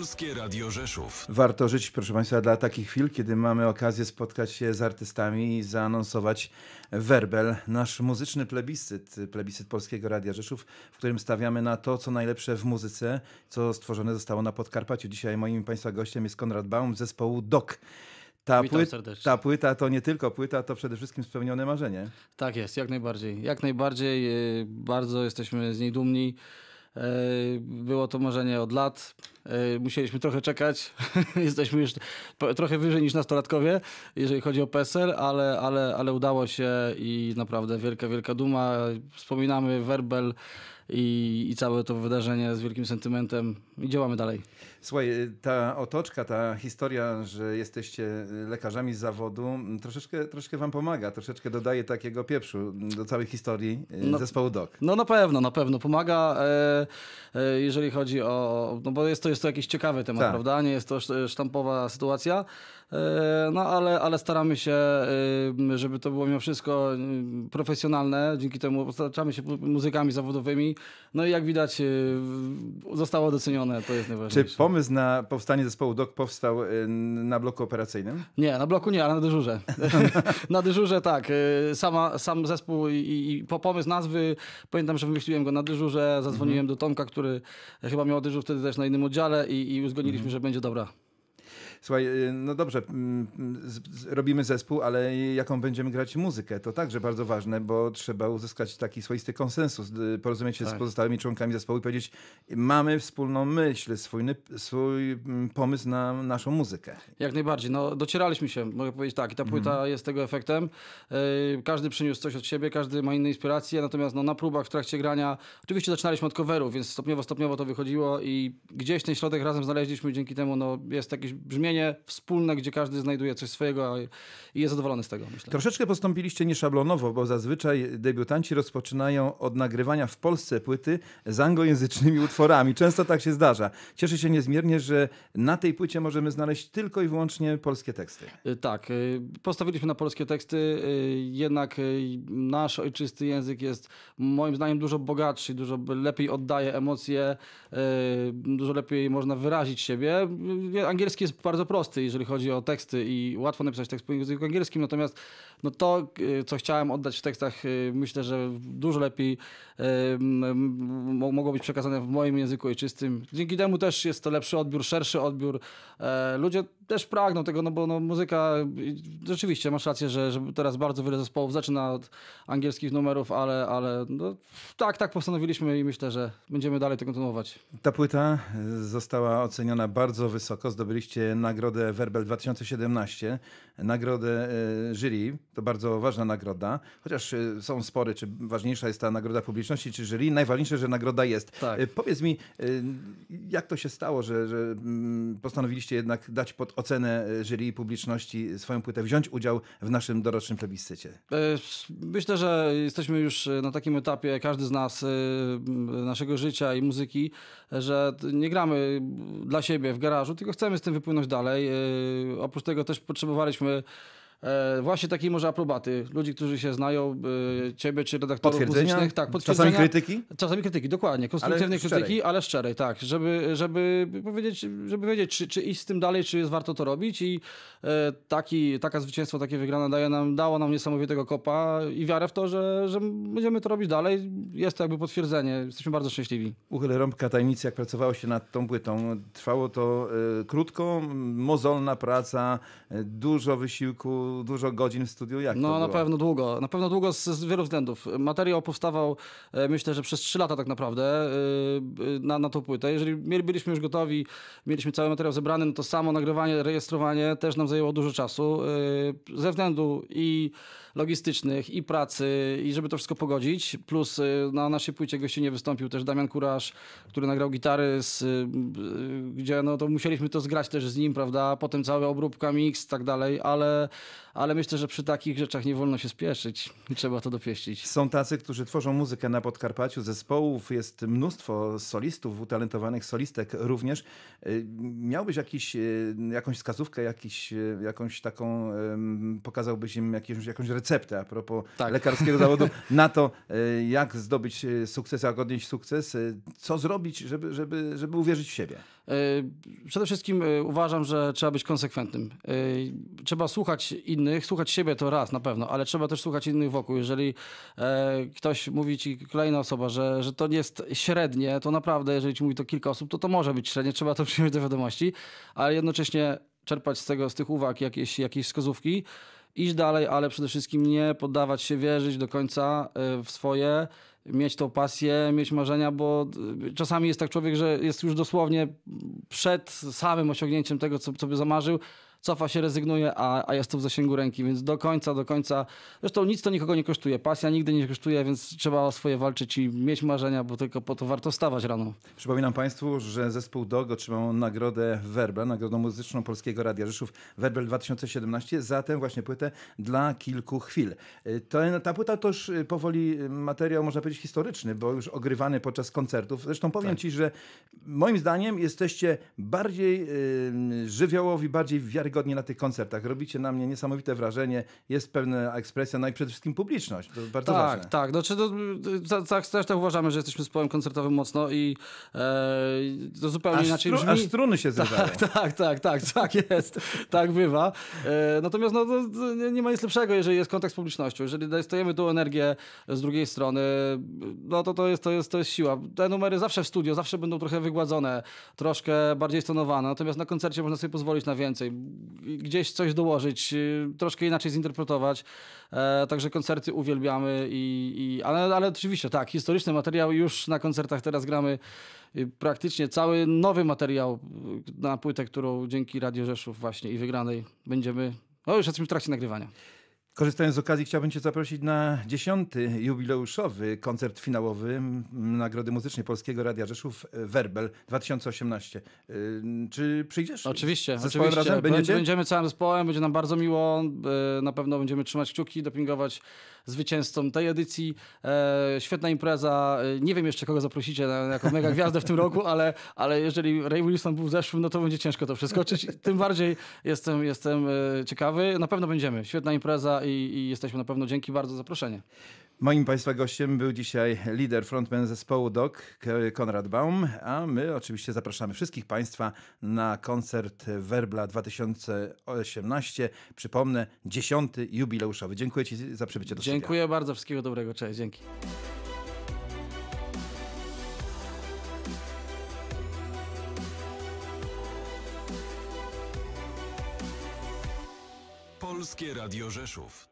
Polskie Radio Rzeszów. Warto żyć, proszę Państwa, dla takich chwil, kiedy mamy okazję spotkać się z artystami i zaanonsować werbel, nasz muzyczny plebiscyt, plebiscyt Polskiego Radia Rzeszów, w którym stawiamy na to, co najlepsze w muzyce, co stworzone zostało na Podkarpaciu. Dzisiaj moim Państwa gościem jest Konrad Baum z zespołu DOC. Ta, płyt, ta, płyta to nie tylko płyta, to przede wszystkim spełnione marzenie. Tak jest, jak najbardziej. Jak najbardziej, y, bardzo jesteśmy z niej dumni. E, było to marzenie od lat. E, musieliśmy trochę czekać. Jesteśmy już trochę wyżej niż nastolatkowie, jeżeli chodzi o PSL, ale, ale, ale udało się i naprawdę wielka, wielka duma. Wspominamy werbel i, i całe to wydarzenie z wielkim sentymentem i działamy dalej. Słuchaj, ta otoczka, ta historia, że jesteście lekarzami z zawodu, troszeczkę, troszeczkę wam pomaga, troszeczkę dodaje takiego pieprzu do całej historii e, no, zespołu DOC. No na pewno, na pewno pomaga, e, e, jeżeli chodzi o, no bo jest to, jest to jakiś ciekawy temat, tak. prawda? Nie jest to sztampowa sytuacja. E, no ale, ale staramy się, e, żeby to było mimo wszystko mm, profesjonalne. Dzięki temu otaczamy się muzykami zawodowymi, no i jak widać, y, zostało docenione, to jest najważniejsze. Czy pomysł na powstanie zespołu DOC powstał y, na bloku operacyjnym? Nie, na bloku nie, ale na dyżurze. na dyżurze tak. Y, sama, sam zespół i, i pomysł nazwy, pamiętam, że wymyśliłem go na dyżurze, zadzwoniłem mhm. do Tomka, który chyba miał dyżur wtedy też na innym oddziale i, i uzgodniliśmy, mhm. że będzie dobra słuchaj, y, no dobrze, mm, mm, robimy zespół, ale jaką będziemy grać muzykę? To także bardzo ważne, bo trzeba uzyskać taki swoisty konsensus, y, porozumieć się tak. z pozostałymi członkami zespołu i powiedzieć, mamy wspólną myśl, swój, swój mm, pomysł na naszą muzykę. Jak najbardziej. No, docieraliśmy się, mogę powiedzieć tak. I ta płyta mm. jest tego efektem. Y, każdy przyniósł coś od siebie, każdy ma inne inspiracje, natomiast no, na próbach, w trakcie grania, oczywiście zaczynaliśmy od coverów, więc stopniowo, stopniowo to wychodziło i gdzieś ten środek razem znaleźliśmy dzięki temu, no, jest jakieś brzmienie porozumienie wspólne, gdzie każdy znajduje coś swojego i jest zadowolony z tego, myślę. Troszeczkę postąpiliście nieszablonowo, bo zazwyczaj debiutanci rozpoczynają od nagrywania w Polsce płyty z anglojęzycznymi utworami. Często tak się zdarza. Cieszę się niezmiernie, że na tej płycie możemy znaleźć tylko i wyłącznie polskie teksty. Y, tak, y, postawiliśmy na polskie teksty, y, jednak nasz ojczysty język jest moim zdaniem dużo bogatszy, dużo lepiej oddaje emocje, dużo lepiej można wyrazić siebie. Angielski jest bardzo bardzo prosty, jeżeli chodzi o teksty i łatwo napisać tekst po języku angielskim, natomiast no to, y, co chciałem oddać w tekstach, y, myślę, że dużo lepiej y, mogło być przekazane w moim języku ojczystym. Dzięki temu też jest to lepszy odbiór, szerszy odbiór. E, ludzie też pragną tego, no bo no, muzyka, rzeczywiście masz rację, że, że teraz bardzo wiele zespołów zaczyna od angielskich numerów, ale, ale no, tak, tak postanowiliśmy i myślę, że będziemy dalej to kontynuować. Ta płyta została oceniona bardzo wysoko. Zdobyliście nagrodę Werbel 2017, nagrodę e, jury. To bardzo ważna nagroda, chociaż e, są spory, czy ważniejsza jest ta nagroda publiczności, czy jury. Najważniejsze, że nagroda jest. Tak. E, powiedz mi, jak to się stało, że, że mm, postanowiliście jednak dać pod ocenę y, jury i publiczności y, swoją płytę, wziąć udział w naszym dorocznym plebiscycie? E, myślę, że jesteśmy już e, na takim etapie, każdy z nas, e, naszego życia i muzyki, że nie gramy dla siebie w garażu, tylko chcemy z tym wypłynąć dalej. Oprócz tego też potrzebowaliśmy E, właśnie takiej może aprobaty. Ludzi, którzy się znają, e, ciebie czy redaktorów muzycznych. Tak, czasami krytyki? Czasami krytyki, dokładnie. Konstruktywnej ale krytyki, ale szczerej, tak. Żeby, żeby powiedzieć, żeby wiedzieć, czy, czy iść z tym dalej, czy jest warto to robić i e, taki, taka zwycięstwo, takie wygrana daje nam, dało nam niesamowitego kopa i wiarę w to, że, że będziemy to robić dalej. Jest to jakby potwierdzenie. Jesteśmy bardzo szczęśliwi. Uchylę rąbka tajemnicy, jak pracowało się nad tą płytą. Trwało to y, krótko, mozolna praca, dużo wysiłku, dużo godzin w studiu. Jak no na pewno długo. Na pewno długo z, z, wielu względów. Materiał powstawał e, myślę, że przez trzy lata tak naprawdę e, e, na, na tą płytę. Jeżeli byliśmy już gotowi, mieliśmy cały materiał zebrany, no to samo nagrywanie, rejestrowanie też nam zajęło dużo czasu. Ze względu i logistycznych, i pracy, i żeby to wszystko pogodzić. Plus na naszej płycie gościnnie wystąpił też Damian Kuraż, który nagrał gitary, z, gdzie no to musieliśmy to zgrać też z nim, prawda? Potem cała obróbka, mix i tak dalej, ale ale myślę, że przy takich rzeczach nie wolno się spieszyć i trzeba to dopieścić. Są tacy, którzy tworzą muzykę na Podkarpaciu, zespołów, jest mnóstwo solistów, utalentowanych solistek również. Y, miałbyś jakiś, y, jakąś wskazówkę, jakiś, y, jakąś taką, pokazałbyś im jakieś, jakąś receptę a propos tak. lekarskiego zawodu na to, jak zdobyć sukces, jak odnieść sukces, co zrobić, żeby, żeby, żeby uwierzyć w siebie? Przede wszystkim uważam, że trzeba być konsekwentnym. Trzeba słuchać innych, słuchać siebie to raz na pewno, ale trzeba też słuchać innych wokół. Jeżeli e, ktoś mówi ci, kolejna osoba, że, że to jest średnie, to naprawdę, jeżeli ci mówi to kilka osób, to to może być średnie, trzeba to przyjąć do wiadomości, ale jednocześnie czerpać z tego, z tych uwag jakieś, jakieś wskazówki, iść dalej, ale przede wszystkim nie poddawać się, wierzyć do końca e, w swoje, mieć tą pasję, mieć marzenia, bo e, czasami jest tak człowiek, że jest już dosłownie przed samym osiągnięciem tego, co, co by zamarzył, cofa się, rezygnuje, a, a jest to w zasięgu ręki, więc do końca, do końca. Zresztą nic to nikogo nie kosztuje. Pasja nigdy nie kosztuje, więc trzeba o swoje walczyć i mieć marzenia, bo tylko po to warto stawać rano. Przypominam Państwu, że zespół DOG otrzymał nagrodę Werbel, nagrodę muzyczną Polskiego Radia Rzeszów Werbel 2017 za tę właśnie płytę dla kilku chwil. Y, ta płyta to już y, powoli y, materiał, można powiedzieć, historyczny, bo już ogrywany podczas koncertów. Zresztą powiem tak. Ci, że moim zdaniem jesteście bardziej żywiołowi, bardziej wiarygodni niewiarygodnie na tych koncertach. Robicie na mnie niesamowite wrażenie, jest pewna ekspresja, no i przede wszystkim publiczność. To bardzo tak, ważne. Tak, no, czy to, tak, tak, też tak uważamy, że jesteśmy zespołem koncertowym mocno i e, to zupełnie aż inaczej brzmi. Aż struny się zdarzają. Tak, tak, tak, tak, tak jest, tak bywa. E, natomiast no, nie ma nic lepszego, jeżeli jest kontakt z publicznością. Jeżeli dostajemy tą energię z drugiej strony, no to to jest, to jest, to jest siła. Te numery zawsze w studio, zawsze będą trochę wygładzone, troszkę bardziej stonowane, natomiast na koncercie można sobie pozwolić na więcej gdzieś coś dołożyć, y, troszkę inaczej zinterpretować. E, także koncerty uwielbiamy, i, i, ale, ale oczywiście tak, historyczny materiał już na koncertach teraz gramy y, praktycznie cały nowy materiał y, na płytę, którą dzięki Radio Rzeszów właśnie i wygranej będziemy, no już jesteśmy w trakcie nagrywania. Korzystając z okazji, chciałbym Cię zaprosić na dziesiąty jubileuszowy koncert finałowy Nagrody Muzycznej Polskiego Radia Rzeszów e, Werbel 2018. E, czy przyjdziesz? Oczywiście. Z oczywiście. razem będziecie? Będziemy całym zespołem, będzie nam bardzo miło. E, na pewno będziemy trzymać kciuki, dopingować zwycięzcom tej edycji. Świetna impreza. Nie wiem jeszcze, kogo zaprosicie jako mega gwiazdę w tym roku, ale, ale jeżeli Ray Wilson był w zeszłym, no to będzie ciężko to przeskoczyć. Tym bardziej jestem, jestem ciekawy. Na pewno będziemy. Świetna impreza i, i jesteśmy na pewno dzięki bardzo za zaproszenie. Moim Państwa gościem był dzisiaj lider frontman zespołu DOC Konrad Baum, a my oczywiście zapraszamy wszystkich Państwa na koncert Werbla 2018. Przypomnę, dziesiąty jubileuszowy. Dziękuję Ci za przybycie do studia. Dziękuję bardzo, wszystkiego dobrego, cześć, dzięki. Polskie Radio Rzeszów.